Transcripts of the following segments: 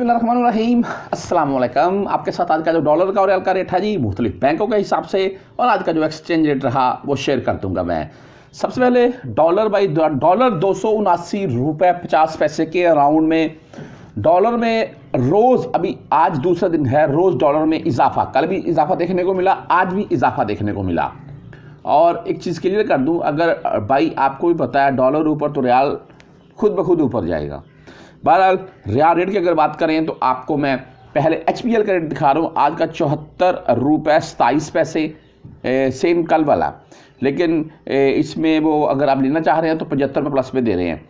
बसमीम अल्लाम आपके साथ आज का जो डॉलर का और रियल का रेट है जी मुख्तलिफ बैंकों के हिसाब से और आज का जो एक्सचेंज रेट रहा वो शेयर कर दूंगा मैं सबसे पहले डॉलर बाई डॉलर दो सौ उनासी रुपये पचास पैसे के अराउंड में डॉलर में रोज़ अभी आज दूसरा दिन है रोज़ डॉलर में इजाफा कल भी इजाफा देखने को मिला आज भी इजाफा देखने को मिला और एक चीज़ क्लियर कर दूँ अगर भाई आपको भी पता है डॉलर ऊपर तो रियाल खुद ब खुद ऊपर जाएगा बहरहाल रिया रेट की अगर बात करें तो आपको मैं पहले एच पी एल का रेट दिखा रहा हूँ आज का चौहत्तर रुपये सताईस पैसे सेम कल वाला लेकिन ए, इसमें वो अगर आप लेना चाह रहे हैं तो पचहत्तर में प्लस में दे रहे हैं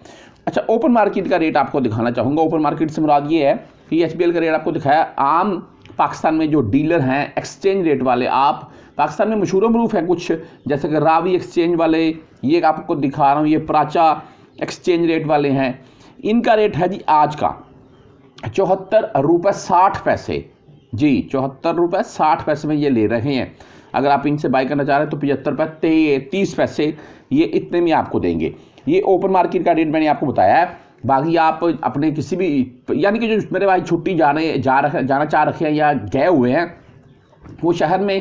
अच्छा ओपन मार्केट का रेट आपको दिखाना चाहूँगा ओपन मार्केट से मुराद ये है कि एच का रेट आपको दिखाया आम पाकिस्तान में जो डीलर हैं एक्सचेंज रेट वाले आप पाकिस्तान में मशहूर मरूफ हैं कुछ जैसे कि रावी एक्सचेंज वाले ये आपको दिखा रहा हूँ ये प्राचा एक्सचेंज रेट वाले हैं इनका रेट है जी आज का चौहत्तर रुपये साठ पैसे जी चौहत्तर रुपये साठ पैसे में ये ले रहे हैं अगर आप इनसे बाई करना चाह रहे हैं तो पचहत्तर रुपये तीस पैसे ये इतने में आपको देंगे ये ओपन मार्केट का रेट मैंने आपको बताया है बाकी आप अपने किसी भी यानी कि जो मेरे भाई छुट्टी जाने जा रख जाना चाह रखे हैं या गए हुए हैं वो शहर में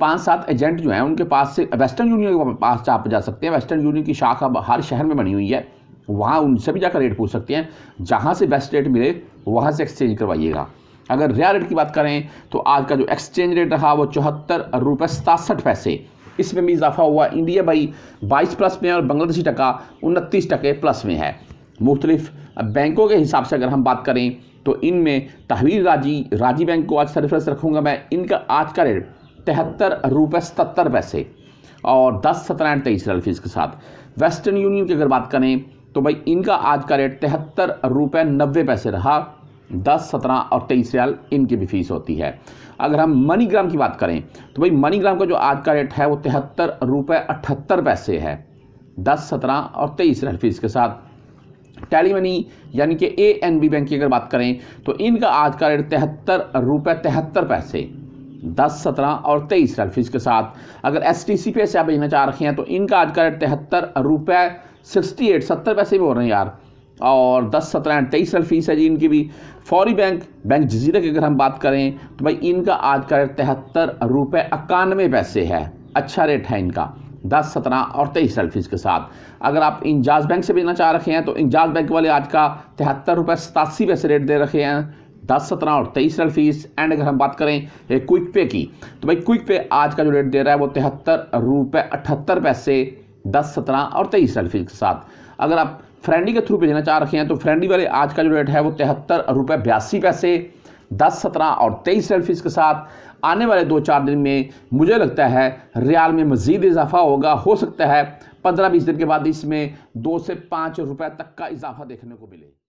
पांच सात एजेंट जो हैं उनके पास से वेस्टर्न यूनियन के पास आप जा सकते हैं वेस्टर्न यूनियन की शाखा हर शहर में बनी हुई है वहाँ उनसे भी जाकर रेट पूछ सकते हैं जहाँ से बेस्ट रेट मिले वहाँ से एक्सचेंज करवाइएगा अगर रेयर रेट की बात करें तो आज का जो एक्सचेंज रेट रहा वो चौहत्तर रुपये सतासठ पैसे इसमें भी इजाफा हुआ इंडिया भाई बाईस प्लस में और बांग्लादेशी टका उनतीस टके प्लस में है मुख्तलिफ बैंकों के हिसाब से अगर हम बात करें तो इनमें तहवीर राजी राजी बैंक को आज सरफरस रखूँगा मैं इनका आज का रेट तिहत्तर रुपये सतर पैसे और दस सत्रह तेईस रल के साथ वेस्टर्न यूनियन की अगर बात करें तो भाई इनका आज का रेट तिहत्तर रुपये नब्बे पैसे रहा दस सत्रह और तेईस रियाल इनकी भी फीस होती है अगर हम मनीग्राम की बात करें तो भाई मनीग्राम का जो आज का रेट है वो तिहत्तर रुपये अठहत्तर पैसे है दस सत्रह और तेईस रियाल फीस के साथ टैली मनी यानी कि ए एन बी बैंक की अगर बात करें तो इनका आज का रेट तिहत्तर रुपये तिहत्तर पैसे दस सत्रह और तेईस रियाल फीस के साथ अगर एस टी सी पे से आप भेजना चाह रखे हैं तो इनका आज का रेट तिहत्तर रुपये सिक्सटी एट सत्तर पैसे भी हो रहे हैं यार और दस सत्रह तेईस साल फीस है जी इनकी भी फौरी बैंक बैंक जजीरा की अगर हम बात करें तो भाई इनका आज का रेट तिहत्तर रुपये इक्यानवे पैसे है अच्छा रेट है इनका दस सत्रह और तेईस साल फीस के साथ अगर आप इंजाज बैंक से भेजना चाह रखे हैं तो इंजाज बैंक वाले आज का तिहत्तर रुपये सतासी पैसे रेट दे रखे हैं दस सत्रह और तेईस साल फीस एंड अगर हम बात करें क्विक पे की तो भाई क्विक पे आज का जो रेट दे रहा है वो तिहत्तर रुपये अठहत्तर पैसे दस सत्रह और तेईस सेल्फी के साथ अगर आप फ्रेंडी के थ्रू भेजना चाह रखे हैं तो फ्रेंडी वाले आज का जो रेट है वो तिहत्तर रुपये बयासी पैसे दस सत्रह और तेईस सेल्फीज के साथ आने वाले दो चार दिन में मुझे लगता है रियाल में मज़ीद इजाफा होगा हो सकता है पंद्रह बीस दिन के बाद इसमें दो से पाँच रुपये तक का इजाफा देखने को मिले